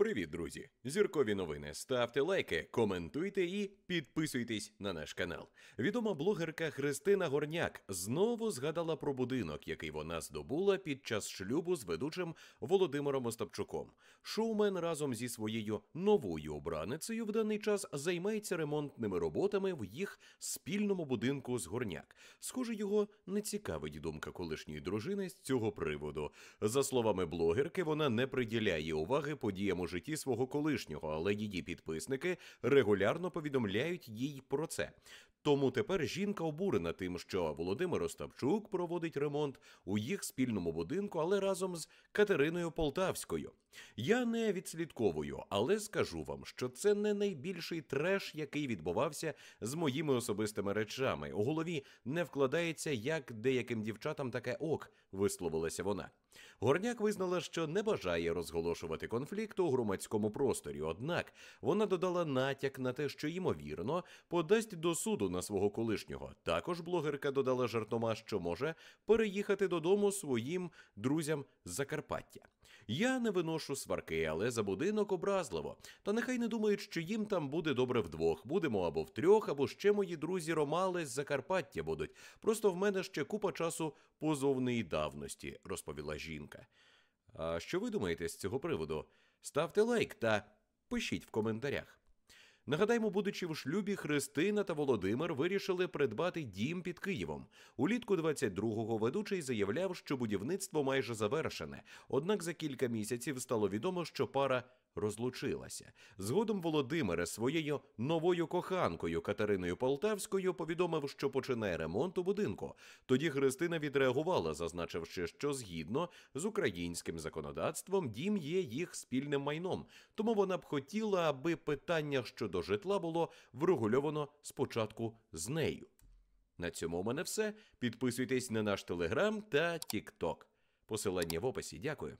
Привіт, друзі! Зіркові новини. Ставте лайки, коментуйте і підписуйтесь на наш канал. Відома блогерка Христина Горняк знову згадала про будинок, який вона здобула під час шлюбу з ведучим Володимиром Остапчуком. Шоумен разом зі своєю новою обраницею в даний час займається ремонтними роботами в їх спільному будинку з горняк. Схоже, його не цікавить думка колишньої дружини з цього приводу. За словами блогерки, вона не приділяє уваги подіям у житті свого колишнього, але її підписники регулярно повідомляють їй про це. Тому тепер жінка обурена тим, що Володимир Остапчук проводить ремонт у їх спільному будинку, але разом з Катериною Полтавською. Я не відслідковую, але скажу вам, що це не найбільший треш, який відбувався з моїми особистими речами. У голові не вкладається, як деяким дівчатам таке ок, висловилася вона. Горняк визнала, що не бажає розголошувати конфлікт у громадському просторі. Однак вона додала натяк на те, що ймовірно подасть до суду на свого колишнього. Також блогерка додала жартома, що може переїхати додому своїм друзям з Закарпаття. Я не виношу сварки, але за будинок образливо. Та нехай не думають, що їм там буде добре вдвох. Будемо або втрьох, або ще мої друзі Ромали з Закарпаття будуть. Просто в мене ще купа часу позовної давності, розповіла жінка. А що ви думаєте з цього приводу? Ставте лайк та пишіть в коментарях. Нагадаємо, будучи в шлюбі, Христина та Володимир вирішили придбати дім під Києвом. Улітку 22-го ведучий заявляв, що будівництво майже завершене. Однак за кілька місяців стало відомо, що пара розлучилася. Згодом Володимира своєю новою коханкою Катериною Полтавською повідомив, що починає ремонт у будинку. Тоді Христина відреагувала, зазначивши, що згідно з українським законодавством дім є їх спільним майном. Тому вона б хотіла, аби питання щодо житла було врегульовано спочатку з нею. На цьому у мене все. Підписуйтесь на наш телеграм та тікток. Посилання в описі. Дякую.